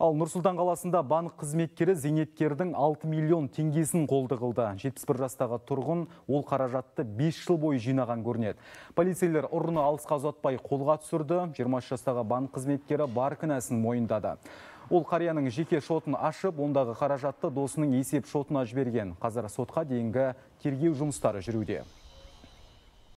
Ал Нұрсұлтан қаласында банк қызметкері зейнеткердің 6 миллион теңгесін қолды қылды. 71 жастағы тұрғын ол қаражатты 5 жыл бойы жинаған көрінеді. Полицейлер ұрыны алысқа ұзатпай қолға түсірді. 23 жастағы банк қызметкері бар кінәсін мойындады. Ол қарияның жеке шотын ашып, ондағы қаражатты досының есеп шотына жіберген. Қазір сотқа дейінгі тергеу жұмыстары жүруде.